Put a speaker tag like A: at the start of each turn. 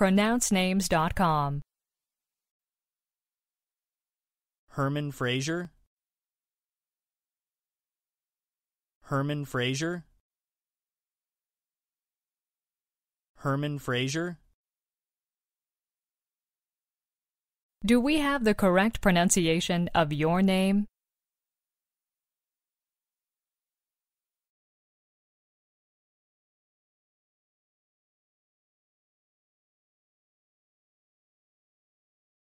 A: pronouncenames.com.
B: Herman Fraser Herman Fraser Herman Fraser
A: Do we have the correct pronunciation of your name?